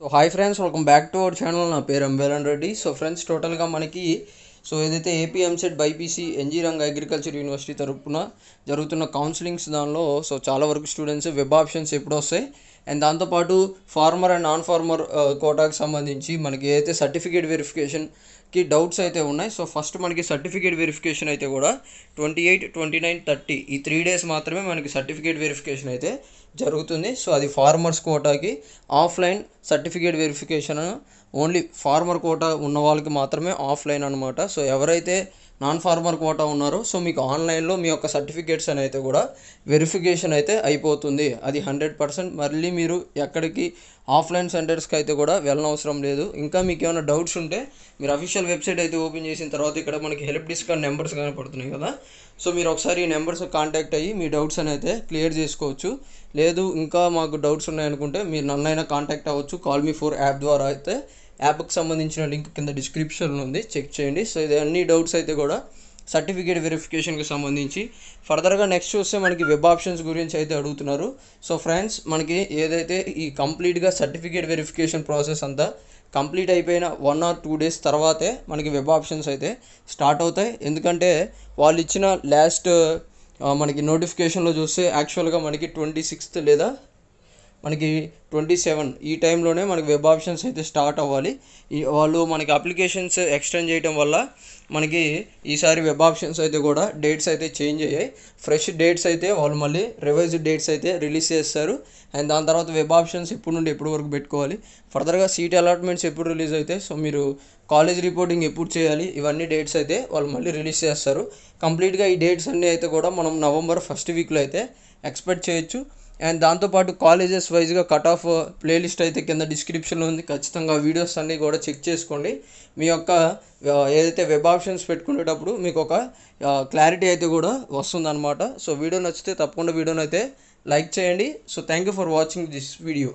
so hi friends welcome back to our channel నా పేరు అంబేలన్ Reddy so friends టోటల్గా మనకి సో ఏదైతే AP EAMCET BiPC NG Ranga agriculture university తరఫున జరుగుతున్న కౌన్సిలింగ్స్ దానిలో సో చాలా వరకు స్టూడెంట్స్ వెబ్ ఆప్షన్స్ ఎప్పుడు వస్తాయి అండ్ దాంతోపాటు ఫార్మర్ అండ్ నాన్ ఫార్మర్ కోటాకు సంబంధించి మనకి ఏదైతే సర్టిఫికేట్ వెరిఫికేషన్కి డౌట్స్ అయితే ఉన్నాయి సో ఫస్ట్ మనకి సర్టిఫికేట్ వెరిఫికేషన్ అయితే కూడా twenty eight twenty nine thirty ఈ త్రీ డేస్ మాత్రమే మనకి సర్టిఫికేట్ వెరిఫికేషన్ అయితే జరుగుతుంది సో అది ఫార్మర్స్ కోటాకి offline certificate verification only farmer quota ఉన్న వాళ్ళకి మాత్రమే ఆఫ్లైన్ అనమాట సో ఎవరైతే నాన్ ఫార్మర్ కోటా ఉన్నారో సో మీకు ఆన్లైన్లో మీ యొక్క సర్టిఫికేట్స్ అని అయితే కూడా వెరిఫికేషన్ అయితే అయిపోతుంది అది హండ్రెడ్ పర్సెంట్ మళ్ళీ మీరు ఎక్కడికి ఆఫ్లైన్ సెంటర్స్కి అయితే కూడా వెళ్ళనవసరం లేదు ఇంకా మీకు ఏమైనా డౌట్స్ ఉంటే మీరు అఫీషియల్ వెబ్సైట్ అయితే ఓపెన్ చేసిన తర్వాత ఇక్కడ మనకి హెల్ప్ డిస్క్ నెంబర్స్ కనపడుతున్నాయి కదా సో మీరు ఒకసారి ఈ నెంబర్స్ కాంటాక్ట్ అయ్యి మీ డౌట్స్ అని అయితే క్లియర్ చేసుకోవచ్చు లేదు ఇంకా మాకు డౌట్స్ ఉన్నాయనుకుంటే మీరు నన్నైనా కాంటాక్ట్ అవ్వచ్చు కాల్ మీ ఫోర్ యాప్ ద్వారా అయితే యాప్కి సంబంధించిన లింక్ కింద డిస్క్రిప్షన్లో ఉంది చెక్ చేయండి సో ఇది అన్ని డౌట్స్ అయితే కూడా సర్టిఫికేట్ వెరిఫికేషన్కి సంబంధించి ఫర్దర్గా నెక్స్ట్ చూస్తే మనకి వెబ్ ఆప్షన్స్ గురించి అయితే అడుగుతున్నారు సో ఫ్రెండ్స్ మనకి ఏదైతే ఈ కంప్లీట్గా సర్టిఫికేట్ వెరిఫికేషన్ ప్రాసెస్ అంతా కంప్లీట్ అయిపోయిన వన్ ఆర్ టూ డేస్ తర్వాతే మనకి వెబ్ ఆప్షన్స్ అయితే స్టార్ట్ అవుతాయి ఎందుకంటే వాళ్ళు ఇచ్చిన లాస్ట్ మనకి నోటిఫికేషన్లో చూస్తే యాక్చువల్గా మనకి ట్వంటీ సిక్స్త్ లేదా మనకి ట్వంటీ సెవెన్ ఈ టైంలోనే మనకి వెబ్ ఆప్షన్స్ అయితే స్టార్ట్ అవ్వాలి ఈ వాళ్ళు మనకి అప్లికేషన్స్ ఎక్స్టెండ్ చేయడం వల్ల మనకి ఈసారి వెబ్ ఆప్షన్స్ అయితే కూడా డేట్స్ అయితే చేంజ్ అయ్యాయి ఫ్రెష్ డేట్స్ అయితే వాళ్ళు మళ్ళీ రివైజ్డ్ డేట్స్ అయితే రిలీజ్ చేస్తారు అండ్ దాని తర్వాత వెబ్ ఆప్షన్స్ ఇప్పుడు నుండి ఎప్పుడు వరకు పెట్టుకోవాలి ఫర్దర్గా సీట్ అలాట్మెంట్స్ ఎప్పుడు రిలీజ్ అయితే సో మీరు కాలేజ్ రిపోర్టింగ్ ఎప్పుడు చేయాలి ఇవన్నీ డేట్స్ అయితే వాళ్ళు మళ్ళీ రిలీజ్ చేస్తారు కంప్లీట్గా ఈ డేట్స్ అన్నీ అయితే కూడా మనం నవంబర్ ఫస్ట్ వీక్లో అయితే ఎక్స్పెక్ట్ చేయొచ్చు అండ్ దాంతోపాటు కాలేజెస్ వైజ్గా కట్ ఆఫ్ ప్లేలిస్ట్ అయితే కింద డిస్క్రిప్షన్లో ఉంది ఖచ్చితంగా వీడియోస్ అన్నీ కూడా చెక్ చేసుకోండి మీ యొక్క uh, ఏదైతే వెబ్ ఆప్షన్స్ పెట్టుకునేటప్పుడు మీకు ఒక క్లారిటీ uh, అయితే కూడా వస్తుందన్నమాట సో వీడియో నచ్చితే తప్పకుండా వీడియోనైతే లైక్ చేయండి so thank you for watching this video